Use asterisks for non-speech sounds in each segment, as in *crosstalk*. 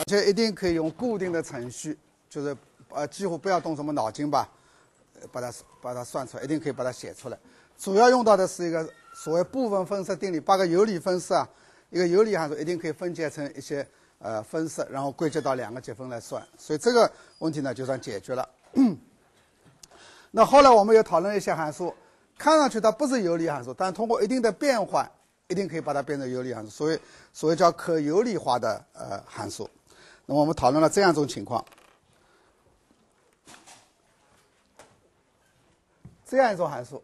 而且一定可以用固定的程序，就是呃几乎不要动什么脑筋吧，把它把它算出来，一定可以把它写出来。主要用到的是一个所谓部分分式定理，把个有理分式啊，一个有理函数一定可以分解成一些呃分式，然后归结到两个积分来算。所以这个问题呢就算解决了。*clears throat* 那后来我们又讨论一些函数，看上去它不是有理函数，但通过一定的变换，一定可以把它变成有理函数，所以所谓叫可有理化的呃函数。我们讨论了这样一种情况，这样一种函数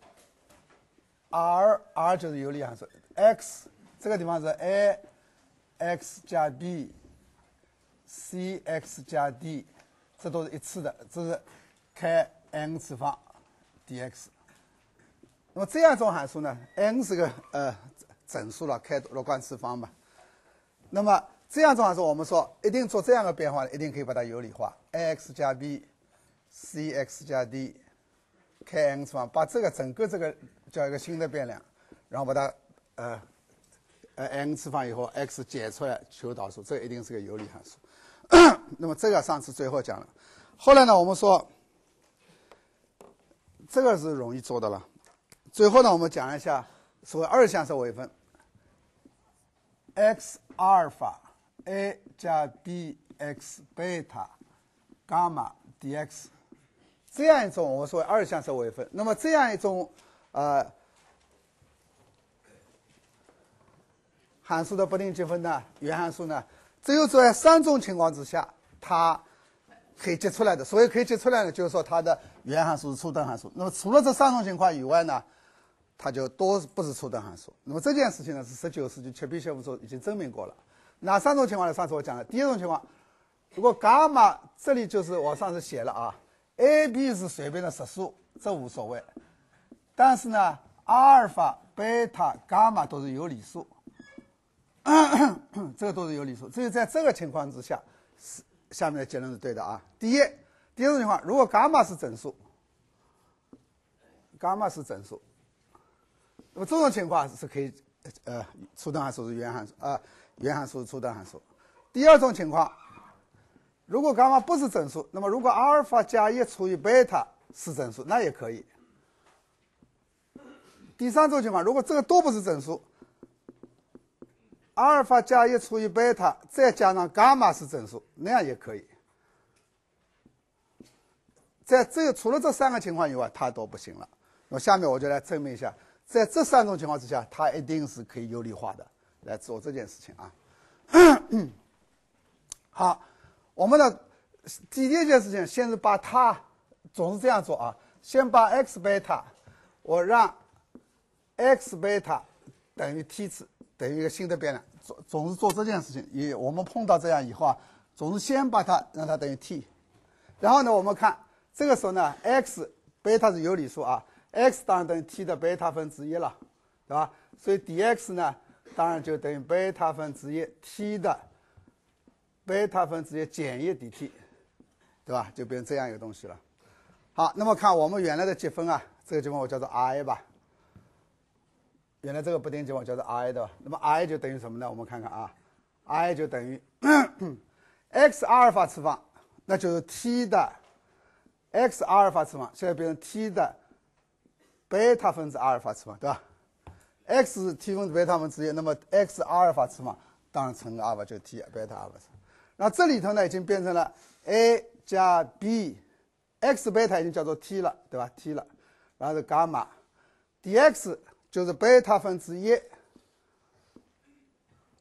，R R 就是有理函数，x 这个地方是 a x 加 b，c x 加 d，这都是一次的，这是开 n 次方 d x。那么这样一种函数呢，n 是个呃整数了，开若干次方嘛，那么。这样做法是我们说一定做这样的变化，一定可以把它有理化。a x 加 b，c x 加 d，k n 次方，把这个整个这个叫一个新的变量，然后把它呃呃 n 次方以后 x 解出来求导数，这一定是个有理函数。*coughs* 那么这个上次最后讲了，后来呢我们说这个是容易做的了。最后呢我们讲一下所谓二项式微分，x 阿尔法。a 加 b x 贝塔伽马 d x，这样一种我们说二项式微分。那么这样一种呃函数的不定积分呢，原函数呢，只有在三种情况之下，它可以解出来的。所以可以解出来的，就是说它的原函数是初等函数。那么除了这三种情况以外呢，它就都不是初等函数。那么这件事情呢，是十九世纪切比雪夫说已经证明过了。哪三种情况呢？上次我讲了，第一种情况，如果伽马这里就是我上次写了啊，a、b 是随便的实数，这无所谓。但是呢，阿尔法、贝塔、伽马都是有理数，*coughs* 这个都是有理数。所以在这个情况之下，是下面的结论是对的啊。第一，第二种情况，如果伽马是整数，伽马是整数，那么这种情况是可以呃初等函数是原函数啊。原函数初等函数。第二种情况，如果伽马不是整数，那么如果阿尔法加一除以贝塔是整数，那也可以。第三种情况，如果这个都不是整数，阿尔法加一除以贝塔再加上伽马是整数，那样也可以。在这除了这三个情况以外，它都不行了。那下面我就来证明一下，在这三种情况之下，它一定是可以有理化的。来做这件事情啊！*coughs* 好，我们的第一件事情，先是把它总是这样做啊。先把 x 贝塔，我让 x 贝塔等于 t 次，等于一个新的变量，总总是做这件事情。也我们碰到这样以后啊，总是先把它让它等于 t。然后呢，我们看这个时候呢，x 贝塔是有理数啊，x 当然等于 t 的贝塔分之一了，对吧？所以 dx 呢？当然就等于贝塔分之一 t 的贝塔分之一减一 dt，对吧？就变成这样一个东西了。好，那么看我们原来的积分啊，这个积分我叫做 I 吧。原来这个不定积分叫做 I 的，那么 I 就等于什么呢？我们看看啊，I 就等于 *coughs* x 阿尔法次方，那就是 t 的 x 阿尔法次方，现在变成 t 的贝塔分之阿尔法次方，对吧？x t 分之贝塔分之一，那么 x 阿尔法次方，当然乘个阿尔法就 t 贝塔阿尔法次。那这里头呢，已经变成了 a 加 b x 贝塔已经叫做 t 了，对吧？t 了，然后是伽马 dx 就是贝塔分之一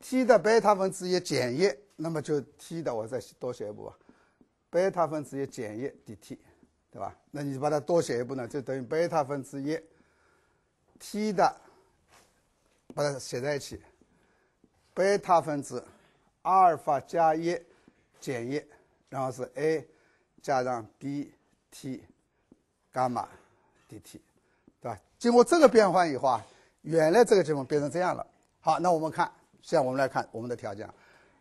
t 的贝塔分之一减一，那么就 t 的我再多写一步啊，贝塔分之一减一 dt，对吧？那你就把它多写一步呢，就等于贝塔分之一 t 的把它写在一起，贝塔分子阿尔法加一减一，然后是 a 加上 b t 伽马 d t，对吧？经过这个变换以后啊，原来这个地方变成这样了。好，那我们看，现在我们来看我们的条件：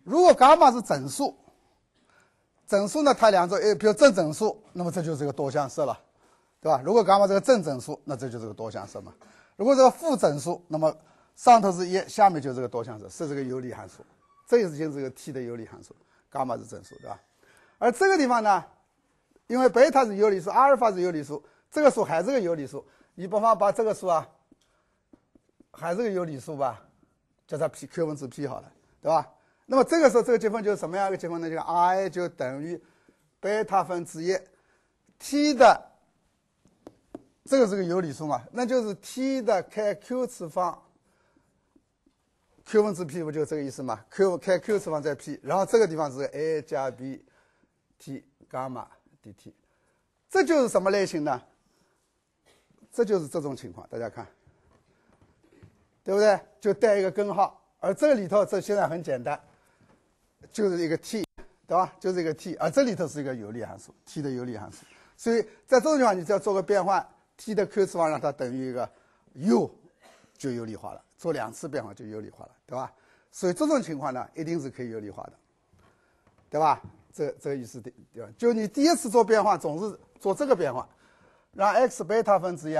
如果伽马是整数，整数呢它两种，哎，比如正整数，那么这就是一个多项式了，对吧？如果伽马这个正整数，那这就是个多项式嘛。如果这个负整数，那么上头是一，下面就是个多项式，是这个有理函数。这已经是个 t 的有理函数，伽马是整数，对吧？而这个地方呢，因为贝塔是有理数，阿尔法是有理数，这个数还是个有理数。你不妨把这个数啊，还是个有理数吧，叫它 p q 分之 p 好了，对吧？那么这个时候这个积分就是什么样一个积分呢？就 i 就等于贝塔分之一 t 的这个是个有理数嘛？那就是 t 的开 q 次方。q 分之 p 不就这个意思吗？q 开 q 次方再 p，然后这个地方是 a 加 b t 伽马 dt，这就是什么类型呢？这就是这种情况，大家看，对不对？就带一个根号，而这里头这现在很简单，就是一个 t，对吧？就是一个 t，而这里头是一个有理函数，t 的有理函数，所以在这种地方你只要做个变换，t 的 q 次方让它等于一个 u，就有理化了。做两次变化就有理化了，对吧？所以这种情况呢，一定是可以有理化的，对吧？这这个意思的，对吧？就你第一次做变化，总是做这个变化，让 x 贝塔分之一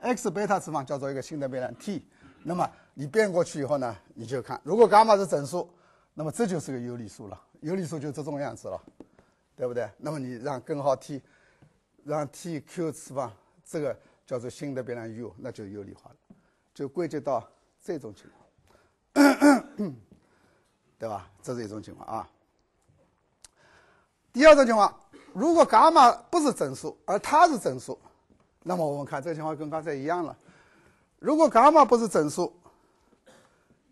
，x 贝塔次方叫做一个新的变量 t，那么你变过去以后呢，你就看，如果伽马是整数，那么这就是个有理数了，有理数就这种样子了，对不对？那么你让根号 t，让 tq 次方，这个叫做新的变量 u，那就有理化了，就归结到。这种情况，*coughs* 对吧？这是一种情况啊。第二种情况，如果伽马不是整数，而它是整数，那么我们看这个情况跟刚才一样了。如果伽马不是整数，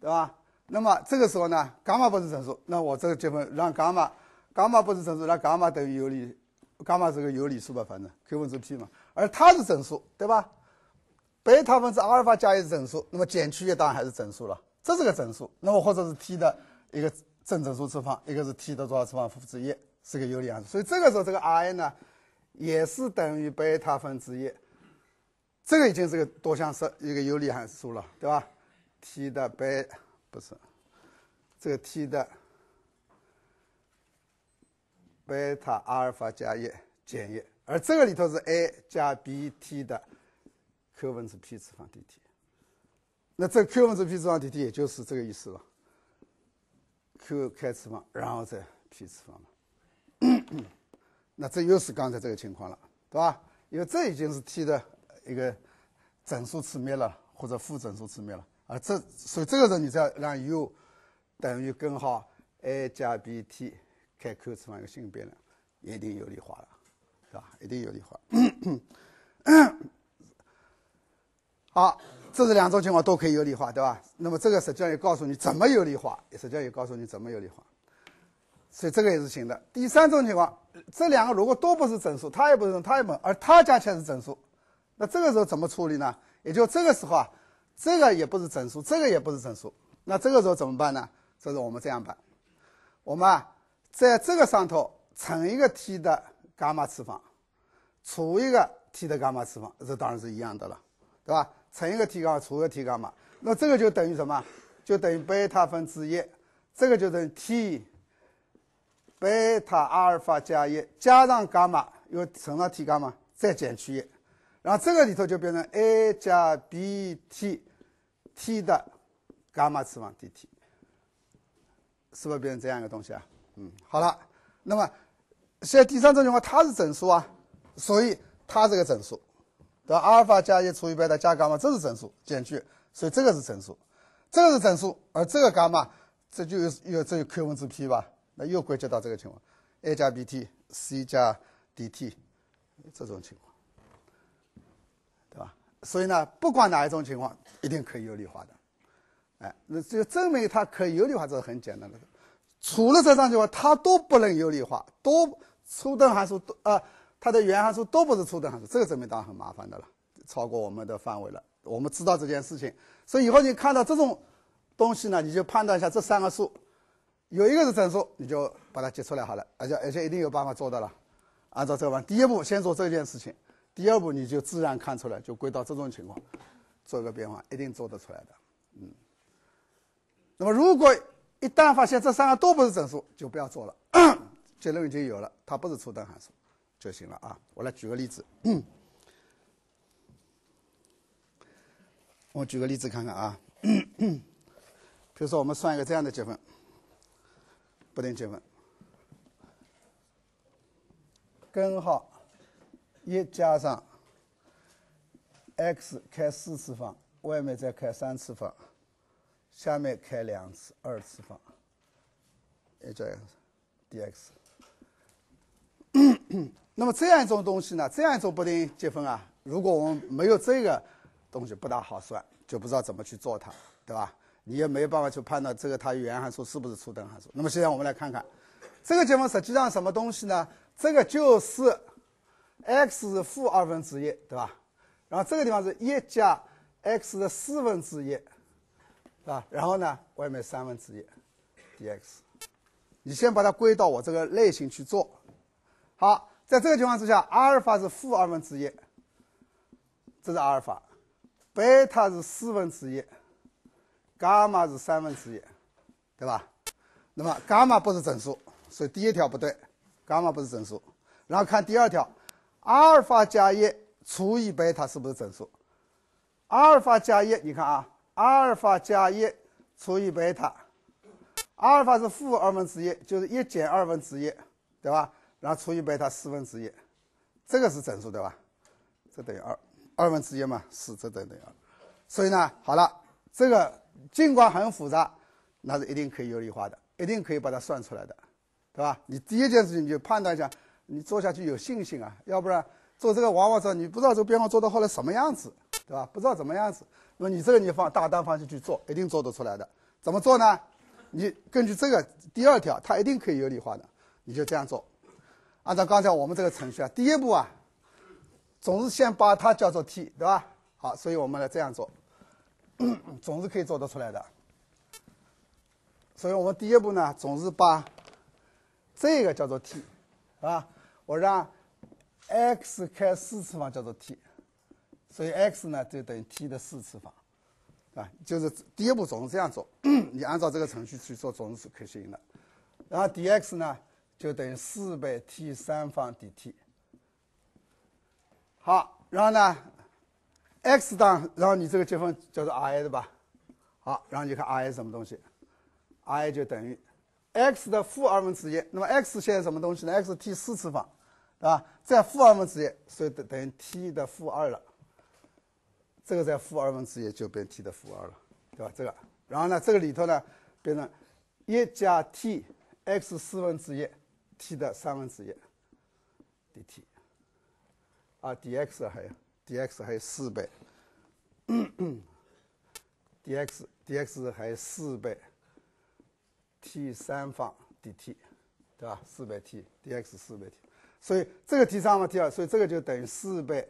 对吧？那么这个时候呢，伽马不是整数，那我这个积分让伽马，伽马不是整数，让伽马等于有理，伽马是个有理数吧反正 q 分之 p 嘛，而它是整数，对吧？贝塔分之阿尔法加一整数，那么减去一当然还是整数了，这是个整数。那么或者是 t 的一个正整数次方，一个是 t 的多少次方负之一，是个有理函数。所以这个时候这个 i 呢，也是等于贝塔分之一，这个已经是个多项式一个有理函数了，对吧？t 的贝不是这个 t 的贝塔阿尔法加一减一，而这个里头是 a 加 b t 的。q 分之 p 次方 d t，那这 q 分之 p 次方 d t 也就是这个意思了，q 开次方，然后再 p 次方嘛。*coughs* 那这又是刚才这个情况了，对吧？因为这已经是 t 的一个整数次幂了，或者负整数次幂了啊。这所以这个时候你再让 u 等于根号 a 加 b t 开 q 次方一个新变量，一定有理化了，是吧？一定有理化。好，这是两种情况都可以有理化，对吧？那么这个实际上也告诉你怎么有理化，实际上也告诉你怎么有理化，所以这个也是行的。第三种情况，这两个如果都不是整数，它也不是，它也不，而它加起来是整数，那这个时候怎么处理呢？也就这个时候啊，这个也不是整数，这个也不是整数，那这个时候怎么办呢？这是我们这样办，我们啊，在这个上头乘一个 t 的伽马次方，除一个 t 的伽马次方，这当然是一样的了。对吧？乘一个 t 杠，除一个 t 杠嘛，那这个就等于什么？就等于贝塔分之一，这个就等于 t 贝塔阿尔法加一加上伽马，又乘上 t 伽嘛，再减去一，然后这个里头就变成 a 加 btt 的伽马次方 dt，是不是变成这样一个东西啊？嗯，好了，那么现在第三种情况它是整数啊，所以它是个整数。对吧？阿尔法加一除以贝塔加伽马这是整数，减去，所以这个是整数，这个是整数，而这个伽马，这就有有这个 q 分之 p 吧？那又归结到这个情况，a 加 bt，c 加 dt，这种情况，对吧？所以呢，不管哪一种情况，一定可以有理化的，哎，那就证明它可以有理化，这是很简单的。除了这三句话，它都不能有理化，都初等函数都啊。它的原函数都不是初等函数，这个证明当然很麻烦的了，超过我们的范围了。我们知道这件事情，所以以后你看到这种东西呢，你就判断一下这三个数有一个是整数，你就把它解出来好了。而且而且一定有办法做的了。按照这个，第一步先做这件事情，第二步你就自然看出来就归到这种情况，做一个变化，一定做得出来的。嗯。那么如果一旦发现这三个都不是整数，就不要做了，*coughs* 结论已经有了，它不是初等函数。就行了啊！我来举个例子，我举个例子看看啊。*coughs* 比如说，我们算一个这样的积分，不定积分，根号一加上 x 开四次方，外面再开三次方，下面开两次二次方，这叫 dx。*clears throat* 那么这样一种东西呢，这样一种不定积分啊，如果我们没有这个东西，不大好算，就不知道怎么去做它，对吧？你也没有办法去判断这个它原函数是不是初等函数。那么现在我们来看看，这个积分实际上什么东西呢？这个就是 x 负二分之一，对吧？然后这个地方是一加 x 的四分之一，对吧？然后呢，外面三分之一 dx，你先把它归到我这个类型去做。好，在这个情况之下，阿尔法是负二分之一，这是阿尔法，贝塔是四分之一，伽马是三分之，对吧？那么伽马不是整数，所以第一条不对。伽马不是整数。然后看第二条，阿尔法加一除以贝塔是不是整数？阿尔法加一，你看啊，阿尔法加一除以贝塔，阿尔法是负二分之一，就是一减二分之一，对吧？然后除以百，它四分之一，这个是整数对吧？这等于二，二分之一嘛，四这等于二，所以呢，好了，这个尽管很复杂，那是一定可以有理化的，一定可以把它算出来的，对吧？你第一件事情就判断一下，你做下去有信心啊？要不然做这个娃娃车，你不知道这个编号做到后来什么样子，对吧？不知道怎么样子，那么你这个你放大胆方向去做，一定做得出来的。怎么做呢？你根据这个第二条，它一定可以有理化的，你就这样做。按照刚才我们这个程序啊，第一步啊，总是先把它叫做 t，对吧？好，所以我们来这样做，*clears throat* 总是可以做得出来的。所以我们第一步呢，总是把这个叫做 t，啊，我让 x 开四次方叫做 t，所以 x 呢就等于 t 的四次方，啊，就是第一步总是这样做，*clears throat* 你按照这个程序去做，总是可行的。然后 dx 呢？就等于四倍 t 三方 dt。好，然后呢，x 当然后你这个积分叫做 ra 对吧？好，然后你看 ra 什么东西，ra 就等于 x 的负二分之一那么 x 现在什么东西呢？xt 四次方，对吧？在负二分之一所以等等于 t 的负二了。这个在负二分之一就变 t 的负二了，对吧？这个。然后呢，这个里头呢变成一加 t x 四分之一。t 的三分之一 dt，啊 dx 还有 dx 还有四倍，dx dx 还有四倍 t 三方 dt，对吧？四倍 t dx 四倍 t，所以这个 t 三方 t 二，所以这个就等于四倍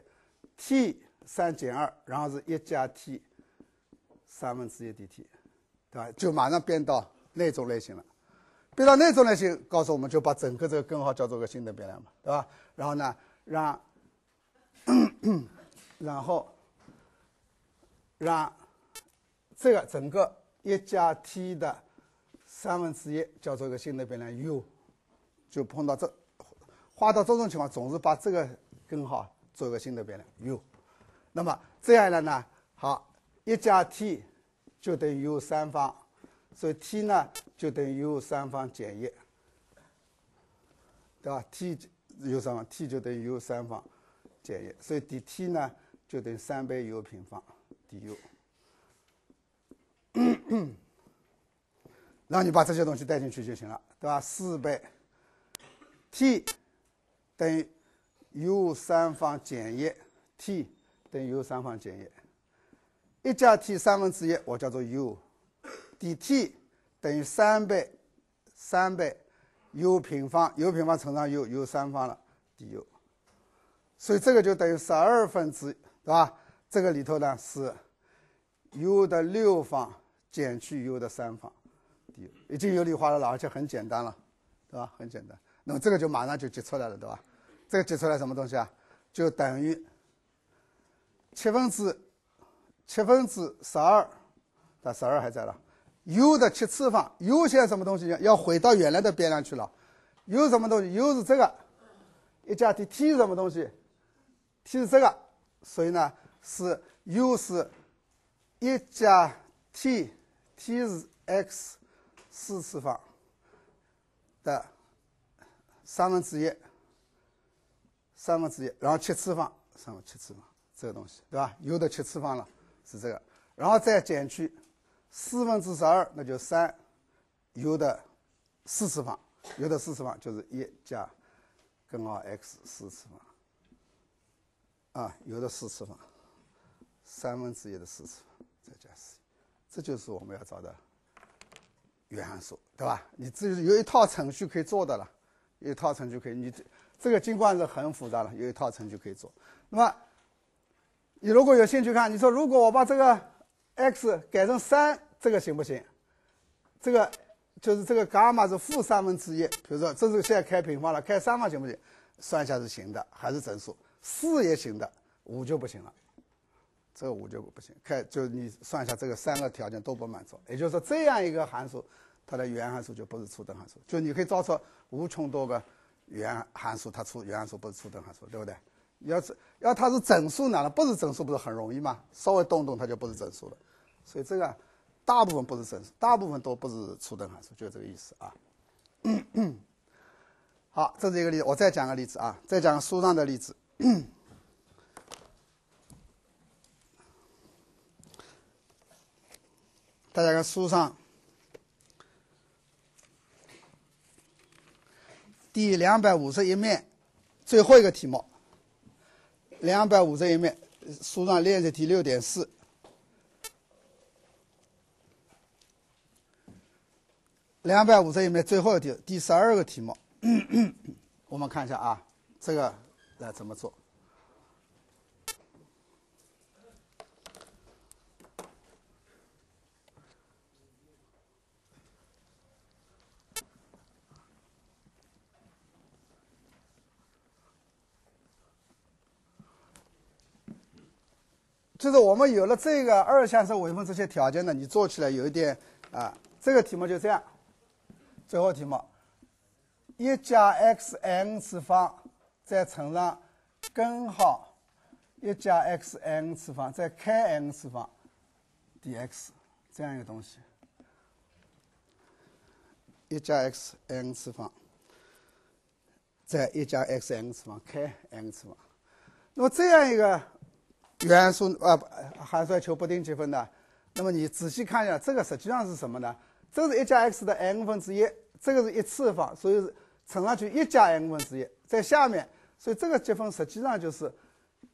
t 三减二，然后是一加 t 三分之一 dt，对吧？就马上变到那种类型了。变到那种呢，就告诉我们就把整个这个根号叫做个新的变量嘛，对吧？然后呢，让，然后让这个整个一加 t 的三分之一叫做个新的变量 u，就碰到这，画到这种情况总是把这个根号做一个新的变量 u，那么这样了呢，好，一加 t 就等于 u 三方。所以 t 呢就等于 u 三方减一，对吧？t 就 u 三方，t 就等于 u 三方减一，所以 dt 呢就等于三倍 u 平方 du。那你把这些东西带进去就行了，对吧？四倍 t 等于 u 三方减一，t 等于 u 三方减一，一加 t 三分之一我叫做 u。dt 等于三倍，三倍 u 平方，u 平方乘上 u，u 三方了，du，所以这个就等于十二分之，对吧？这个里头呢是 u 的六方减去 u 的三方，du 已经有理化了，而且很简单了，对吧？很简单。那么这个就马上就解出来了，对吧？这个解出来什么东西啊？就等于七分之七分之十二，但十二还在了。u 的七次方，u 先什么东西要回到原来的变量去了，u 什么东西？u 是这个，一加 t，t 是什么东西？t 是这个，所以呢是 u 是一加 t，t 是 x 四次方的三分之一，三分之一，然后七次方，三分七次方，这个东西对吧？u 的七次方了，是这个，然后再减去。四分之十二，那就三 u 的四次方，u 的四次方就是一加根号 x 四次方，啊，u 的四次方，三分之一的四次，方再加四，这就是我们要找的原函数，对吧？你这有一套程序可以做的了，一套程序可以，你这这个尽管是很复杂了，有一套程序可以做。那么你如果有兴趣看，你说如果我把这个。x 改成三，这个行不行？这个就是这个伽马是负三分之一。比如说，这是现在开平方了，开三方行不行？算一下是行的，还是整数？四也行的，五就不行了。这个五就不行，开就你算一下，这个三个条件都不满足。也就是说，这样一个函数，它的原函数就不是初等函数。就你可以造出无穷多个原函数，它初原函数不是初等函数，对不对？要是要它是整数呢，不是整数不是很容易吗？稍微动动它就不是整数了，所以这个大部分不是整数，大部分都不是初等函数，就这个意思啊。*coughs* 好，这是一个例子，我再讲个例子啊，再讲书上的例子。*coughs* 大家看书上第两百五十一面最后一个题目。两百五十页面，书上练习题六点四，两百五十页面最后的第十二个题目，*coughs* 我们看一下啊，这个来怎么做。就是我们有了这个二项式微分这些条件呢，你做起来有一点啊，这个题目就这样。最后题目：一加 x n 次方再乘上根号一加 x n 次方再开 n 次方 dx，这样一个东西。一加 x n 次方再一加 x n 次方开 n 次方，那么这样一个。元素啊，函数要求不定积分的，那么你仔细看一下，这个实际上是什么呢？这是一加 x 的 n 分之一，这个是一次方，所以乘上去一加 n 分之一，在下面，所以这个积分实际上就是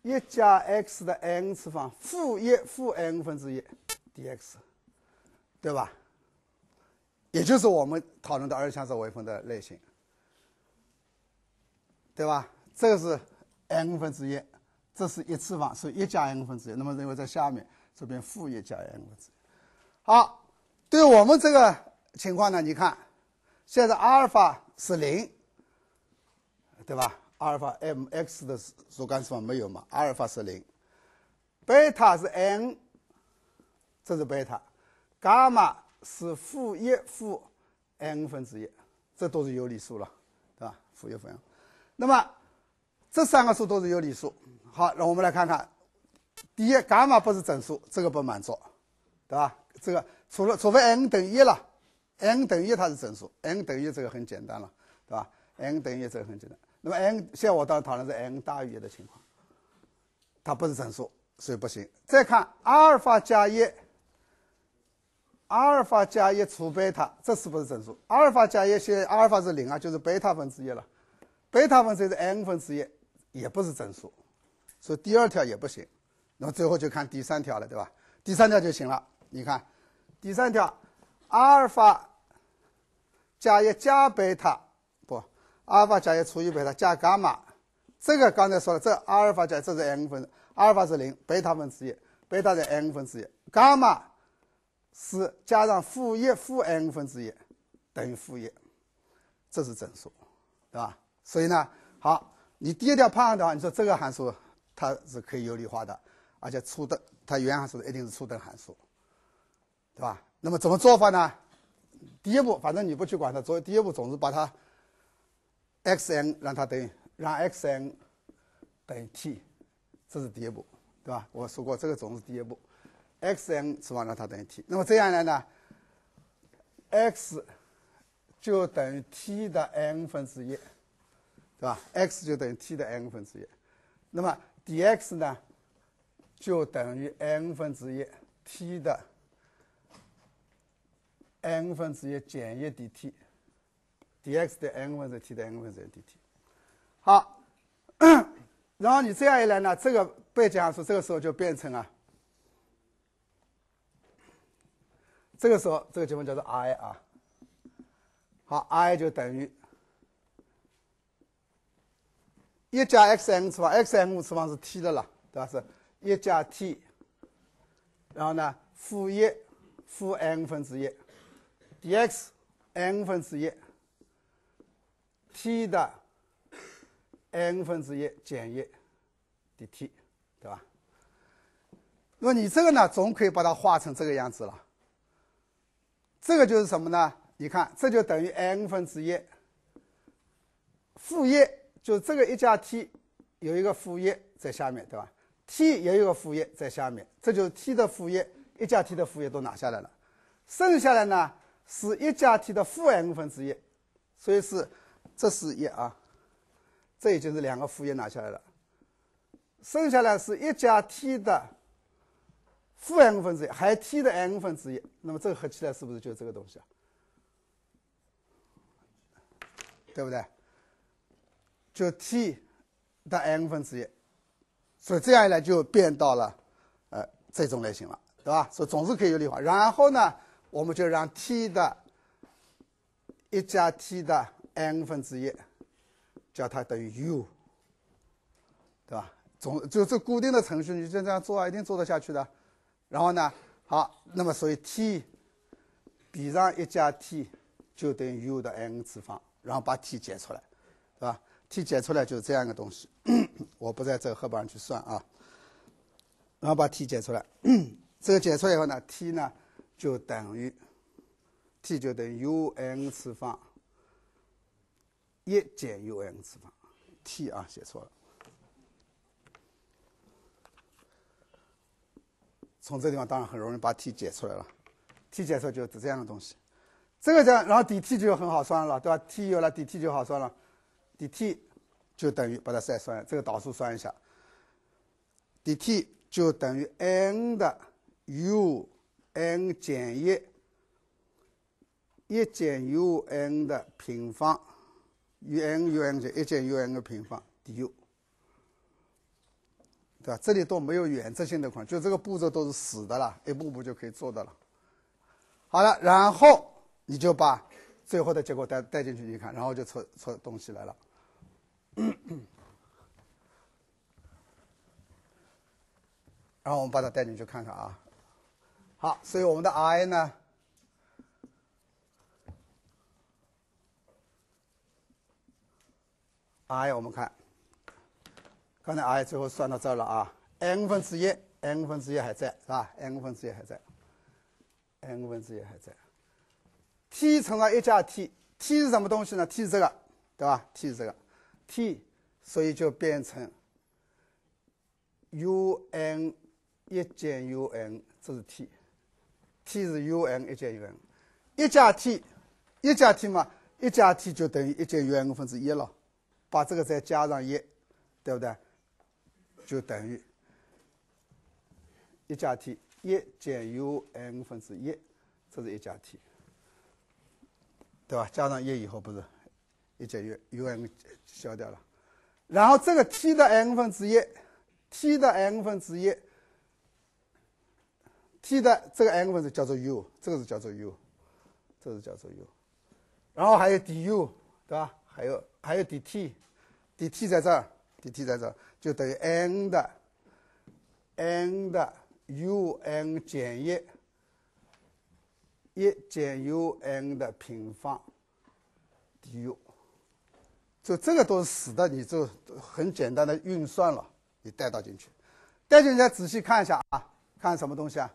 一加 x 的 n 次方负一负 n 分之一 dx，对吧？也就是我们讨论的二项式微分的类型，对吧？这个是 n 分之一。这是一次方，是一加 n 分之一。那么认为在下面这边负一加 n 分之一。好，对我们这个情况呢，你看现在阿尔法是零，对吧？阿尔法 m x 的若干次方没有嘛？阿尔法是零，贝塔是 n，这是贝塔，伽马是负一负 n 分之一，这都是有理数了，对吧？负一分，那么这三个数都是有理数。好，那我们来看看，第一，伽马不是整数，这个不满足，对吧？这个除了除非 n 等于一了，n 等于一它是整数，n 等于一这个很简单了，对吧？n 等于一这个很简单。那么 n 现在我当讨论是 n 大于一的情况，它不是整数，所以不行。再看阿尔法加一，阿尔法加一除贝塔，这是不是整数？阿尔法加一现在阿尔法是零啊，就是贝塔分之一了，贝塔分之一是 n 分之一，也不是整数。所以第二条也不行，那么最后就看第三条了，对吧？第三条就行了。你看，第三条，阿尔法加一加贝塔不？阿尔法加一除以贝塔加伽马，这个刚才说了，这阿尔法加这是 n 分阿尔法是零，贝塔分之一，贝塔是 n 分之一，伽马是加上负一负 n 分之一等于负一，这是整数，对吧？所以呢，好，你第一条判断的话，你说这个函数。它是可以有理化的，而且初等，它原函数一定是初等函数，对吧？那么怎么做法呢？第一步，反正你不去管它，作为第一步，总是把它 x_n 让它等于，让 x_n 等于 t，这是第一步，对吧？我说过这个总是第一步，x_n 次方让它等于 t，那么这样来呢，x 就等于 t 的 n 分之一，对吧？x 就等于 t 的 n 分之一，那么。dx 呢，就等于 n 分之一 t 的 n 分之一减一 dt，dx 的 n 分之 t 的 n 分之一 dt，好，然后你这样一来呢，这个被讲数这个时候就变成了，这个时候这个积分叫做 I 啊，好，I 就等于。一加 x n 次方，x n 次方是 t 的了，对吧？是一加 t，然后呢，负一，负 n 分之一，dx，n 分之一，t 的 n 分之一减一，dt，对吧？那么你这个呢，总可以把它化成这个样子了。这个就是什么呢？你看，这就等于 n 分之一，负一。就这个一加 t 有一个负一在下面，对吧？t 也有个负一在下面，这就是 t 的负一，一加 t 的负一都拿下来了，剩下来呢是一加 t 的负 m 分之一，所以是这是一啊，这也就是两个负一拿下来了，剩下来是一加 t 的负 m 分之一，还 t 的 m 分之一，那么这个合起来是不是就这个东西啊？对不对？就 t 的 n 分之一，所以这样一来就变到了，呃，这种类型了，对吧？所以总是可以有理化。然后呢，我们就让 t 的一加 t 的 n 分之一，叫它等于 u，对吧？总就这固定的程序，你就这样做，啊，一定做得下去的。然后呢，好，那么所以 t 比上一加 t 就等于 u 的 n 次方，然后把 t 解出来，对吧？t 解出来就是这样一个东西，我不在这个黑板上去算啊。然后把 t 解出来，这个解出来以后呢，t 呢就等于 t 就等于 u n 次方一减 u n 次方 t 啊写错了。从这地方当然很容易把 t 解出来了，t 解出来就是这样的东西。这个讲然后 dt 就很好算了，对吧？t 有了，dt 就好算了。dt 就等于把它再算，这个导数算一下。dt 就等于 n 的 u n 减一，一减 u n 的平方，u n u n 减一减 u n 的平方，du 对吧？这里都没有原则性的款，就这个步骤都是死的了，一步步就可以做到了。好了，然后你就把最后的结果带带进去，你看，然后就出出东西来了。*coughs* 然后我们把它带进去看看啊。好，所以我们的 i 呢，i 我们看，刚才 i 最后算到这了啊，n 分之一，n 分之一还在是吧？n 分之一还在，n 分之一还在，t 乘上一加 t，t 是什么东西呢？t 是这个，对吧？t 是这个。t，所以就变成 u n 一减 u n，这是 t。t 是 u n 一减 u n，一加 t，一加 t 嘛，一加 t 就等于一减 u n 分之一了。把这个再加上一，对不对？就等于一加 t，一减 u n 分之一，这是一加 t，对吧？加上一以后不是？一减约 u n 消掉了，然后这个 t 的 n 分之一，t 的 n 分之一，t 的这个 n 分之叫做 u，这个是叫做 u，这个是叫做 u，然后还有 du，对吧？还有还有 dt，dt 在这儿，dt 在这儿，就等于 n 的 n 的 un 减一，一减 un 的平方，du。就这个都是死的，你就很简单的运算了，你带到进去，带进去再仔细看一下啊，看什么东西啊？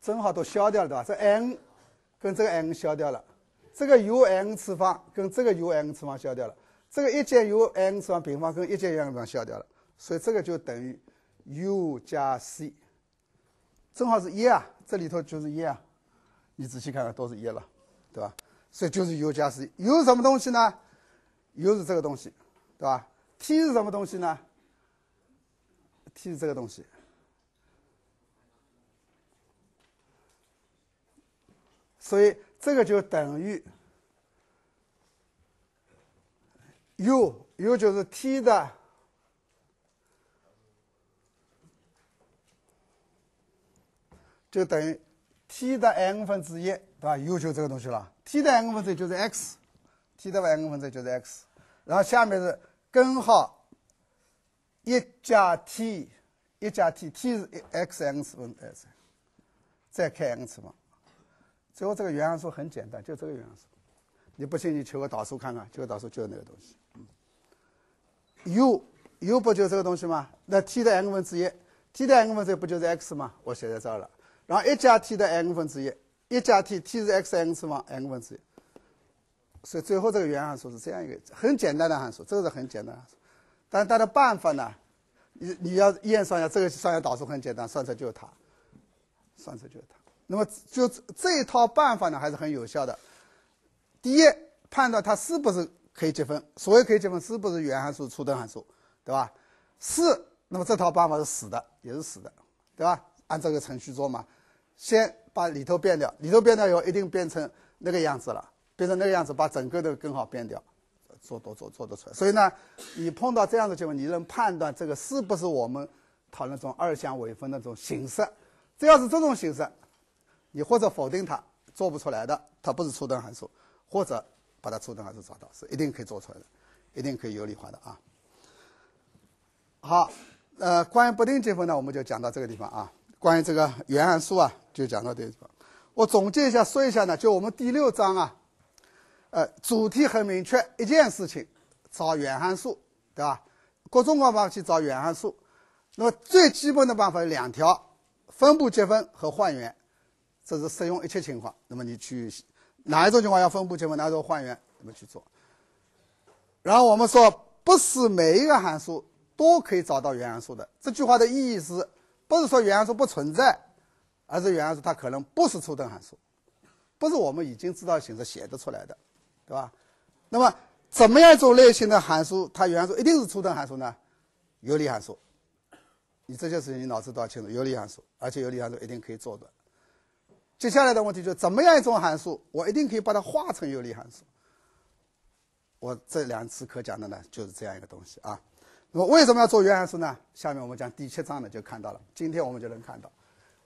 正好都消掉了，对吧？这 n 跟这个 n 消掉了，这个 u n 次方跟这个 u n 次方消掉了，这个一减 u n 次方平方跟一减 u n 次方消掉了，所以这个就等于 u 加 c，正好是一啊，这里头就是一啊，你仔细看看都是一了，对吧？所以就是 u 加 C。u 什么东西呢？u 是这个东西，对吧？t 是什么东西呢？t 是这个东西。所以这个就等于 u，u 就是 t 的，就等于。t 的 n 分之一，对吧又就这个东西了。t 的 n 分之一就是 x，t 的 n 分之一就是 x。然后下面是根号一加 t，一加 t，t 是 x n 次方，再开 n 次方。最后这个原函数很简单，就这个原函数。你不信，你求个导数看看，求个导数就是那个东西。u，u 不就这个东西吗？那 t 的 n 分之一，t 的 n 分之一不就是 x 吗？我写在这儿了。然后一加 t 的 n 分之一，一加 t，t 是 x n 次方 n 分之一，所以最后这个原函数是这样一个很简单的函数，这个是很简单函数，但它的办法呢，你你要验算一下，这个算一下导数很简单，算出来就是它，算出来就是它。那么就这一套办法呢，还是很有效的。第一，判断它是不是可以积分，所谓可以积分，是不是原函数初等函数，对吧？是，那么这套办法是死的，也是死的，对吧？按这个程序做嘛，先把里头变掉，里头变掉以后一定变成那个样子了，变成那个样子，把整个的根号变掉，做都做做得出来。所以呢，你碰到这样的情况，你能判断这个是不是我们讨论中二项尾分那种形式，只要是这种形式，你或者否定它做不出来的，它不是初等函数，或者把它初等函数找到，是一定可以做出来的，一定可以有理化的啊。好，呃，关于不定积分呢，我们就讲到这个地方啊。关于这个原函数啊，就讲到这个地方。我总结一下，说一下呢，就我们第六章啊，呃，主题很明确，一件事情，找原函数，对吧？各种方法去找原函数。那么最基本的办法有两条：分布积分和换元，这是适用一切情况。那么你去哪一种情况要分布积分，哪一种换元，怎么去做？然后我们说，不是每一个函数都可以找到原函数的。这句话的意义是。不是说元素不存在，而是元素它可能不是初等函数，不是我们已经知道形式写的出来的，对吧？那么怎么样一种类型的函数，它元素一定是初等函数呢？有理函数，你这些事情你脑子都要清楚。有理函数，而且有理函数一定可以做的。接下来的问题就是怎么样一种函数，我一定可以把它化成有理函数。我这两次课讲的呢，就是这样一个东西啊。那么为什么要做原函数呢？下面我们讲第七章呢，就看到了。今天我们就能看到，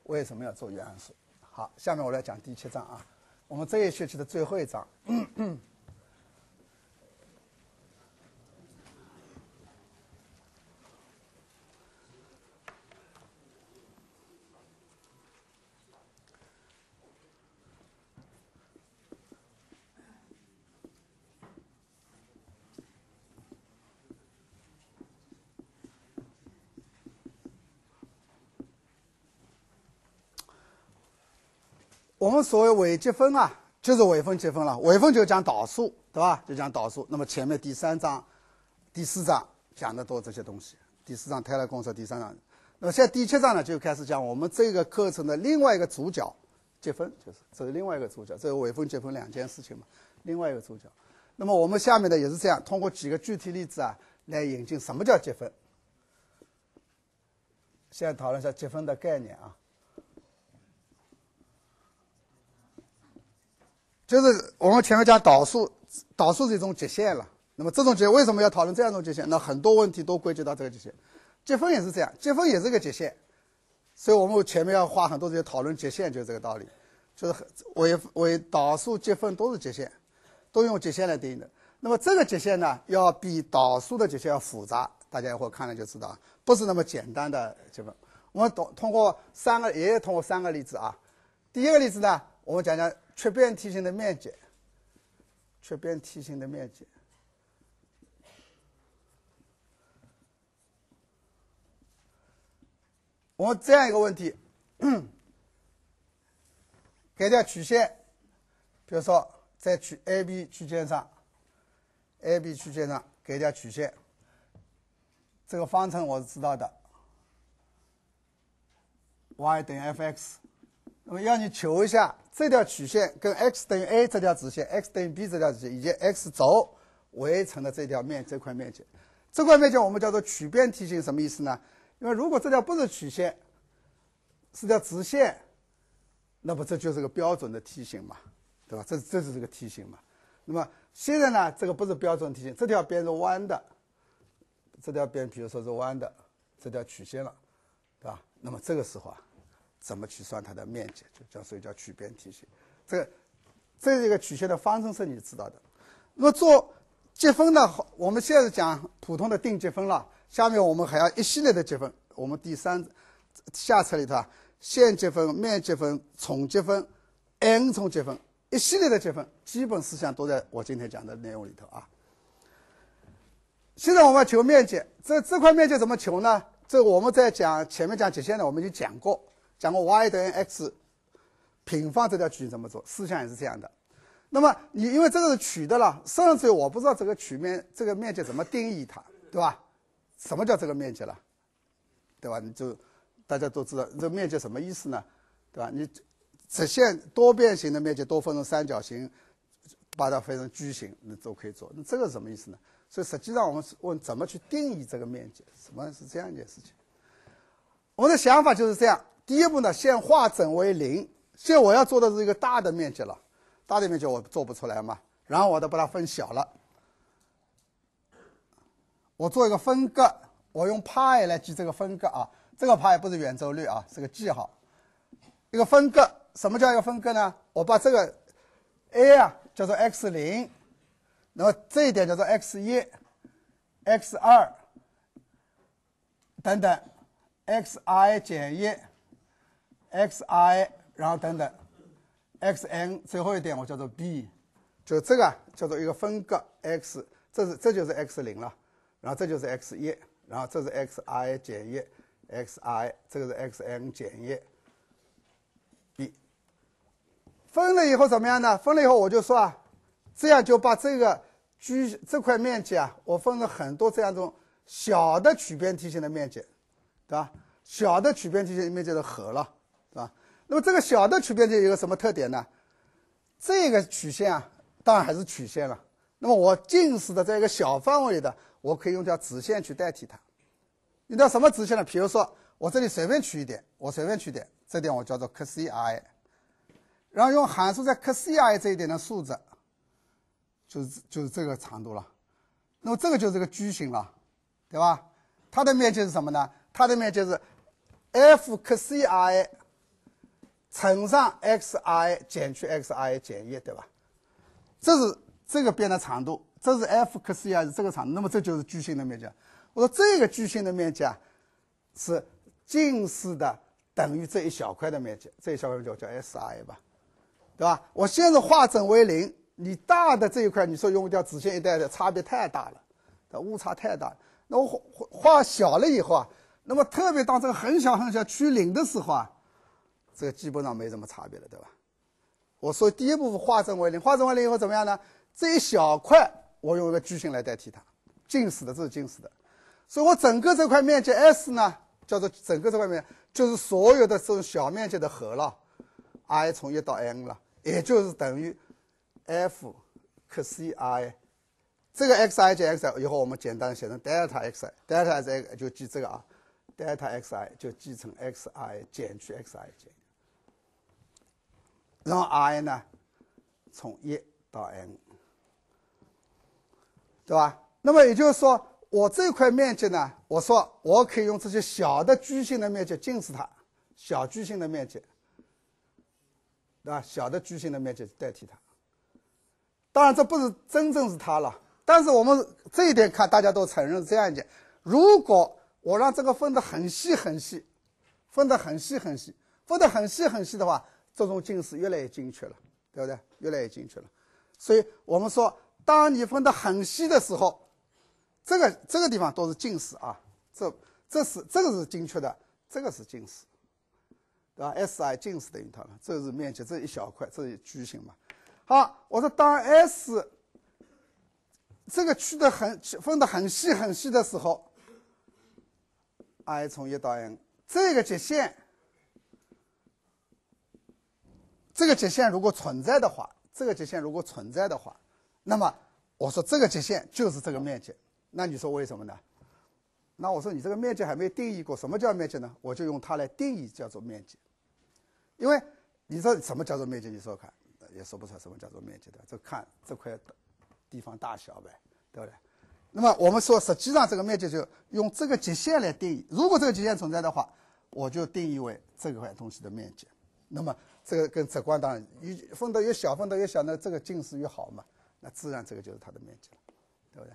为什么要做原函数。好，下面我来讲第七章啊，我们这一学期的最后一章。我们所谓微积分啊，就是微分积分了。微分就讲导数，对吧？就讲导数。那么前面第三章、第四章讲的都这些东西。第四章泰勒公式，第三章。那么现在第七章呢，就开始讲我们这个课程的另外一个主角——积分，就是这是另外一个主角，这个微分积分两件事情嘛。另外一个主角。那么我们下面呢也是这样，通过几个具体例子啊，来引进什么叫积分。现在讨论一下积分的概念啊。就是我们前面讲导数，导数是一种极限了。那么这种极限为什么要讨论这样一种极限？那很多问题都归结到这个极限。积分也是这样，积分也是个极限，所以我们前面要花很多时间讨论极限，就是这个道理。就是为为导数、积分都是极限，都用极限来定义的。那么这个极限呢，要比导数的极限要复杂，大家一会儿看了就知道，不是那么简单的积分。我们通通过三个，也通过三个例子啊。第一个例子呢。我们讲讲曲边梯形的面积，曲边梯形的面积。我们这样一个问题，*clears throat* 给条曲线，比如说在曲 AB 区间上，AB 区间上给条曲线，这个方程我是知道的，y 等于 f(x)，那么要你求一下。这条曲线跟 x 等于 a 这条直线、x 等于 b 这条直线以及 x 轴围成的这条面、这块面积，这块面积我们叫做曲边梯形，什么意思呢？因为如果这条不是曲线，是条直线，那不这就是个标准的梯形嘛，对吧？这、这是这个梯形嘛。那么现在呢，这个不是标准梯形，这条边是弯的，这条边比如说是弯的，这条曲线了，对吧？那么这个时候啊。怎么去算它的面积？就叫所以叫曲边体系。这个这一个曲线的方程式你知道的。那么做积分呢？好，我们现在讲普通的定积分了。下面我们还要一系列的积分。我们第三下册里头，啊，线积分、面积分、重积分、n 重积分，一系列的积分，基本思想都在我今天讲的内容里头啊。现在我们求面积，这这块面积怎么求呢？这我们在讲前面讲极限的，我们已经讲过。讲过 y 等于 x 平方这条曲线怎么做？思想也是这样的。那么你因为这个是曲的了，甚至我不知道这个曲面这个面积怎么定义它，对吧？什么叫这个面积了，对吧？你就大家都知道，这面积什么意思呢？对吧？你直线多边形的面积，多分成三角形，把它分成矩形，那都可以做。那这个是什么意思呢？所以实际上我们是问怎么去定义这个面积，什么是这样一件事情？我们的想法就是这样。第一步呢，先化整为零。现我要做的是一个大的面积了，大的面积我做不出来嘛。然后我再把它分小了。我做一个分割，我用派来记这个分割啊。这个派不是圆周率啊，是个记号。一个分割，什么叫一个分割呢？我把这个 a 啊叫做 x 零，那么这一点叫做 x 一、x 二等等，x i 减一。x i，然后等等，x n，最后一点我叫做 b，就这个叫做一个分割 x，这是这就是 x 零了，然后这就是 x 一，然后这是 x i 减一，x i，这个是 x n 减一，b。分了以后怎么样呢？分了以后我就说啊，这样就把这个矩这块面积啊，我分了很多这样种小的曲边梯形的面积，对吧？小的曲边梯形面积的和了。啊，那么这个小的曲边就有一个什么特点呢？这个曲线啊，当然还是曲线了。那么我近似的在一个小范围的，我可以用条直线去代替它。用条什么直线呢？比如说我这里随便取一点，我随便取点，这点我叫做 c i，然后用函数在 c i 这一点的数值，就是就是这个长度了。那么这个就是个矩形了，对吧？它的面积是什么呢？它的面积是 f c i。乘上 x i 减去 x i 减一，对吧？这是这个边的长度，这是 f(x 是这个长度，那么这就是矩形的面积。我说这个矩形的面积啊，是近似的等于这一小块的面积，这一小块叫叫 S i 吧，对吧？我现在化整为零，你大的这一块你说用掉直线一带的差别太大了，误差太大。那我画小了以后啊，那么特别当这个很小很小趋零的时候啊。这个基本上没什么差别了，对吧？我说第一步化整为零，化整为零以后怎么样呢？这一小块，我用一个矩形来代替它，近似的，这是近似的。所以我整个这块面积 S 呢，叫做整个这块面，就是所有的这种小面积的和了，i 从一到 n 了，也就是等于 f 克 c i 这个 xi 减 xi 以后，我们简单写成 delta xi，delta xi 就记这个啊，delta xi 就记成 xi 减去 xi 减。然后 i 呢，从1到 n，对吧？那么也就是说，我这块面积呢，我说我可以用这些小的矩形的面积近似它，小矩形的面积，对吧？小的矩形的面积代替它。当然这不是真正是它了，但是我们这一点看，大家都承认这样一件：如果我让这个分的很细很细，分的很细很细，分的很细很细的话。这种近似越来越精确了，对不对？越来越精确了，所以我们说，当你分的很细的时候，这个这个地方都是近似啊，这这是这个是精确的，这个是近似，对吧？S i 近似等于它了，这是面积，这一小块，这是矩形嘛。好，我说当 S 这个区的很分的很细很细的时候，i 从1到 n，这个极限。这个极限如果存在的话，这个极限如果存在的话，那么我说这个极限就是这个面积。那你说为什么呢？那我说你这个面积还没定义过，什么叫面积呢？我就用它来定义叫做面积。因为你说什么叫做面积？你说看，也说不出来什么叫做面积的，就看这块地方大小呗，对不对？那么我们说，实际上这个面积就用这个极限来定义。如果这个极限存在的话，我就定义为这块东西的面积。那么。这个跟直观当然越分得越小，分得越小，那这个近视越好嘛？那自然这个就是它的面积了，对不对？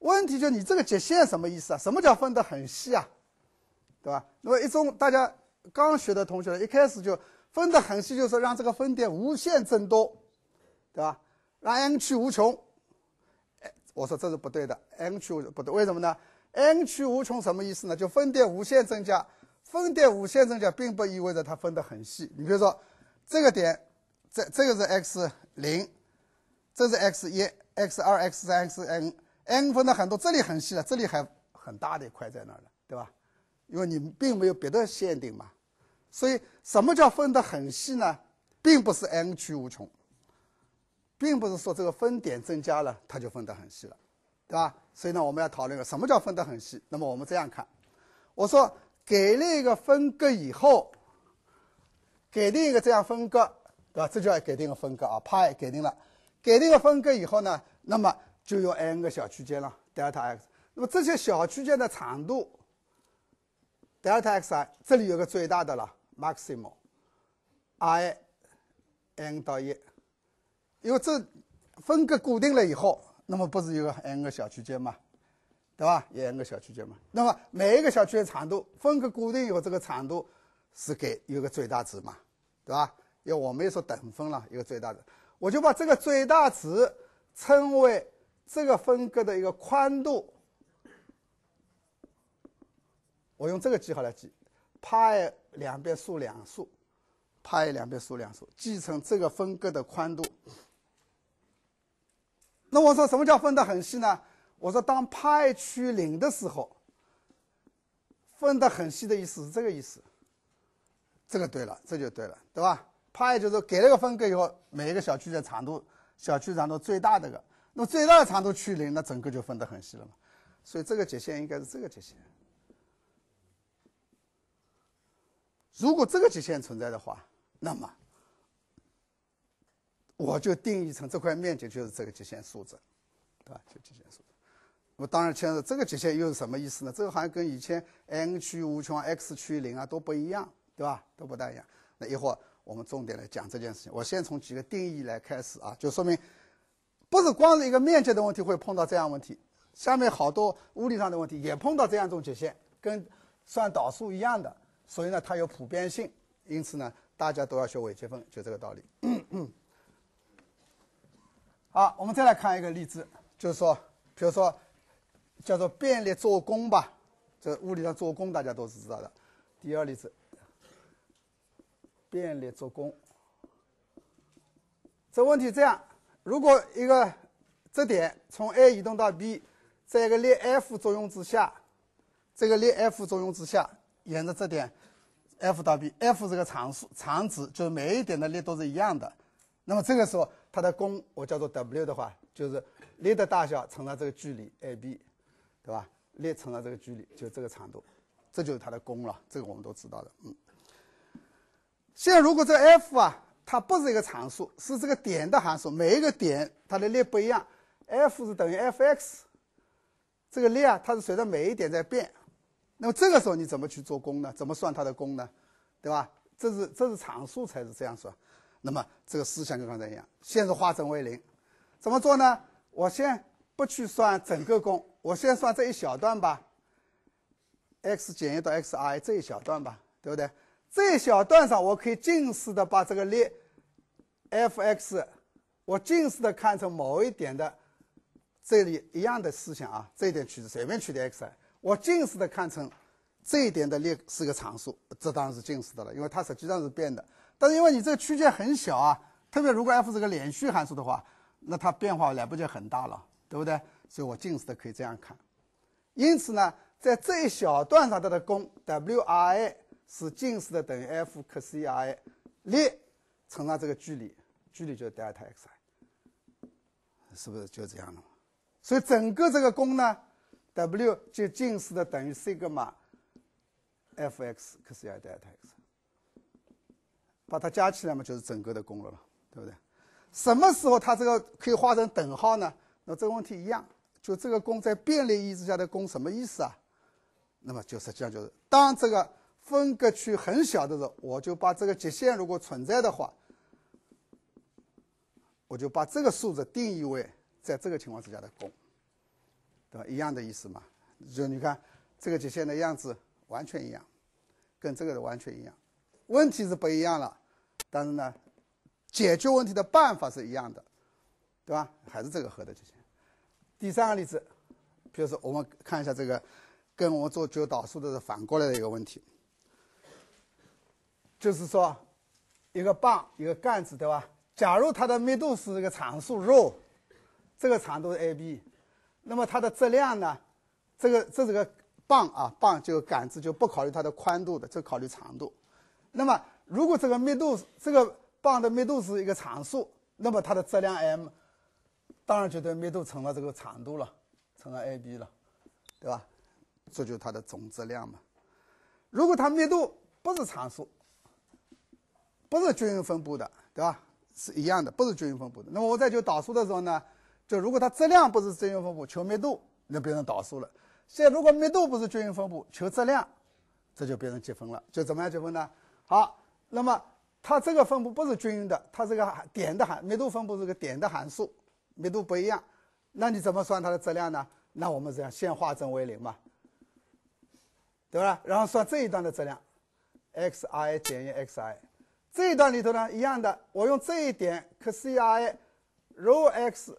问题就你这个极限什么意思啊？什么叫分得很细啊？对吧？那么一中大家刚学的同学一开始就分得很细，就是让这个分点无限增多，对吧？让 n 趋无穷。哎，我说这是不对的，n 趋无不对，为什么呢？n 趋无穷什么意思呢？就分点无限增加，分点无限增加并不意味着它分得很细。你比如说。这个点，这这个是 x 零，这是 x 一、x 二、x 三、xn，n 分的很多，这里很细了，这里还很大的一块在那儿了，对吧？因为你们并没有别的限定嘛，所以什么叫分的很细呢？并不是 n 趋无穷，并不是说这个分点增加了，它就分的很细了，对吧？所以呢，我们要讨论个什么叫分的很细。那么我们这样看，我说给了一个分割以后。给定一个这样分割，对吧？这叫给定的分割啊。派给定了，给定了分割以后呢，那么就有 n 个小区间了，delta x。那么这些小区间的长度，delta x i，这里有个最大的了，maximum i n 到 E。因为这分割固定了以后，那么不是有 n 个小区间吗？对吧？n 个小区间嘛。那么每一个小区间长度，分割固定以后，这个长度是给有个最大值嘛？对吧？因为我没说等分了，一个最大值，我就把这个最大值称为这个分割的一个宽度。我用这个记号来记，派两边数两数，派两边数两数，记成这个分割的宽度。那我说什么叫分得很细呢？我说当派趋零的时候，分得很细的意思是这个意思。这个对了，这就对了，对吧？派就是给了个分割以后，每一个小区的长度，小区长度最大的个，那么最大的长度趋零，那整个就分的很细了嘛。所以这个极限应该是这个极限。如果这个极限存在的话，那么我就定义成这块面积就是这个极限数值，对吧？就极限数值。那么当然，牵涉这个极限又是什么意思呢？这个好像跟以前 n 趋于无穷，x 趋于零啊都不一样。对吧？都不大一样。那一会儿我们重点来讲这件事情。我先从几个定义来开始啊，就说明不是光是一个面积的问题会碰到这样问题。下面好多物理上的问题也碰到这样一种极限，跟算导数一样的。所以呢，它有普遍性。因此呢，大家都要学微积分，就这个道理。嗯好，我们再来看一个例子，就是说，比如说叫做便利做功吧。这物理上做功大家都是知道的。第二例子。变力做功，这问题这样：如果一个质点从 A 移动到 B，在一个力 F 作用之下，这个力 F 作用之下，沿着质点 F 到 B，F 这个常数常值，就每一点的力都是一样的。那么这个时候，它的功我叫做 W 的话，就是力的大小乘上这个距离 AB，对吧？力乘上这个距离，就这个长度，这就是它的功了。这个我们都知道的，嗯。现在如果这个 f 啊，它不是一个常数，是这个点的函数，每一个点它的列不一样。f 是等于 f x，这个列啊，它是随着每一点在变。那么这个时候你怎么去做功呢？怎么算它的功呢？对吧？这是这是常数才是这样说。那么这个思想跟刚才一样，先是化整为零，怎么做呢？我先不去算整个功，我先算这一小段吧，x 减一到 x i 这一小段吧，对不对？这一小段上，我可以近似的把这个列 f(x)，我近似的看成某一点的，这里一样的思想啊，这一点取随便取的 x 我近似的看成这一点的列是个常数，这当然是近似的了，因为它实际上是变的。但是因为你这个区间很小啊，特别如果 f 是个连续函数的话，那它变化来不就很大了，对不对？所以我近似的可以这样看。因此呢，在这一小段上，它的功 W i。是近似的等于 f 克 c i 力乘上这个距离，距离就是德尔塔 x，是不是就这样了？所以整个这个功呢，W 就近似的等于西格玛 f x 克 c i 德尔塔 x，把它加起来嘛，就是整个的功了，对不对？什么时候它这个可以化成等号呢？那这个问题一样，就这个功在变列意之下的功什么意思啊？那么就实际上就是当这个。分割区很小的时候，我就把这个极限，如果存在的话，我就把这个数字定义为在这个情况之下的功，对吧？一样的意思嘛。就你看这个极限的样子完全一样，跟这个的完全一样。问题是不一样了，但是呢，解决问题的办法是一样的，对吧？还是这个和的极限。第三个例子，比如说我们看一下这个，跟我们做求导数的反过来的一个问题。就是说，一个棒，一个杆子，对吧？假如它的密度是一个常数肉，这个长度是 a b，那么它的质量呢？这个这是个棒啊，棒就杆子就不考虑它的宽度的，就考虑长度。那么如果这个密度，这个棒的密度是一个常数，那么它的质量 m，当然就得密度成了这个长度了，成了 a b 了，对吧？这就是它的总质量嘛。如果它密度不是常数。不是均匀分布的，对吧？是一样的，不是均匀分布的。那么我在求导数的时候呢，就如果它质量不是均匀分布，求密度，那变成导数了。现在如果密度不是均匀分布，求质量，这就变成积分了。就怎么样积分呢？好，那么它这个分布不是均匀的，它这个点的函，密度分布是个点的函数，密度不一样，那你怎么算它的质量呢？那我们这样，先化整为零嘛，对吧？然后算这一段的质量，x_i 减一 x_i。这一段里头呢，一样的，我用这一点可 c i rho x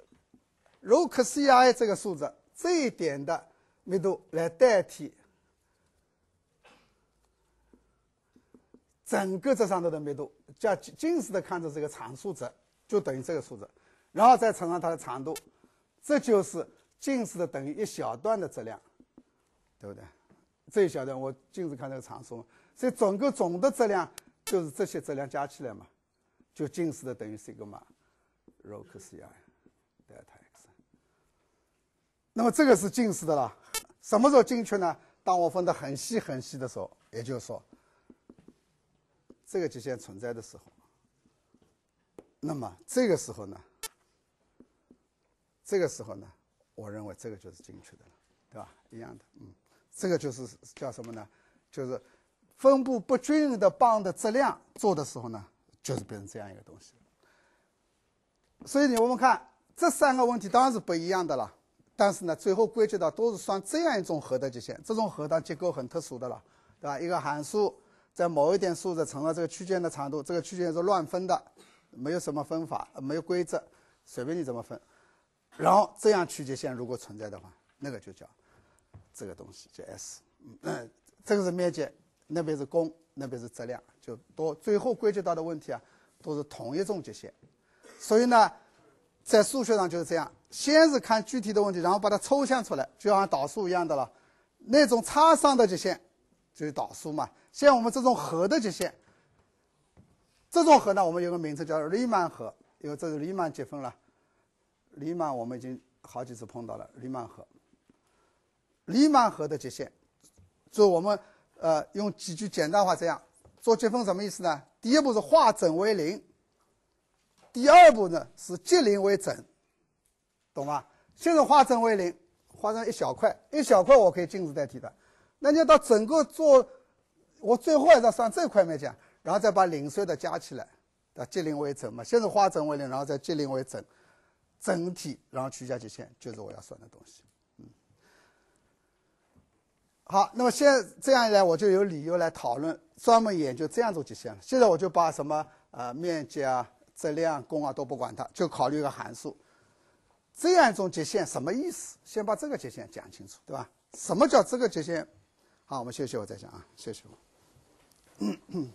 rho 可 c i 这个数字，这一点的密度来代替整个这上头的密度，叫近似的看着这个常数值，就等于这个数值，然后再乘上它的长度，这就是近似的等于一小段的质量，对不对？这一小段我近似看这个常数，所以整个总的质量。就是这些质量加起来嘛，就近似的等于西格玛，肉 c o x i delta x。那么这个是近似的啦，什么时候精确呢？当我分的很细很细的时候，也就是说，这个极限存在的时候，那么这个时候呢，这个时候呢，我认为这个就是精确的了，对吧？一样的，嗯，这个就是叫什么呢？就是。分布不均匀的棒的质量做的时候呢，就是变成这样一个东西。所以你我们看这三个问题当然是不一样的了，但是呢，最后归结到都是算这样一种和的极限。这种和的结构很特殊的了，对吧？一个函数在某一点数值乘了这个区间的长度，这个区间是乱分的，没有什么分法，没有规则，随便你怎么分。然后这样曲截线如果存在的话，那个就叫这个东西，叫 S，嗯，这个是面积。那边是功，那边是质量，就都最后归结到的问题啊，都是同一种极限。所以呢，在数学上就是这样：先是看具体的问题，然后把它抽象出来，就像导数一样的了。那种差商的极限就是导数嘛。像我们这种和的极限，这种和呢，我们有个名字叫黎曼和，因为这是黎曼积分了。黎曼我们已经好几次碰到了黎曼和。黎曼和的极限，就我们。呃，用几句简单话，这样做积分什么意思呢？第一步是化整为零，第二步呢是积零为整，懂吗？先是化整为零，化成一小块，一小块我可以近似代替的。那你要到整个做，我最后要算这块面积，然后再把零碎的加起来，对接积零为整嘛，先是化整为零，然后再积零为整，整体然后取下极限，就是我要算的东西。好，那么现在这样一来，我就有理由来讨论专门研究这样一种极限了。现在我就把什么呃面积啊、质量、功啊都不管它，就考虑一个函数，这样一种极限什么意思？先把这个极限讲清楚，对吧？什么叫这个极限？好，我们休息，我再讲啊，休息。嗯嗯。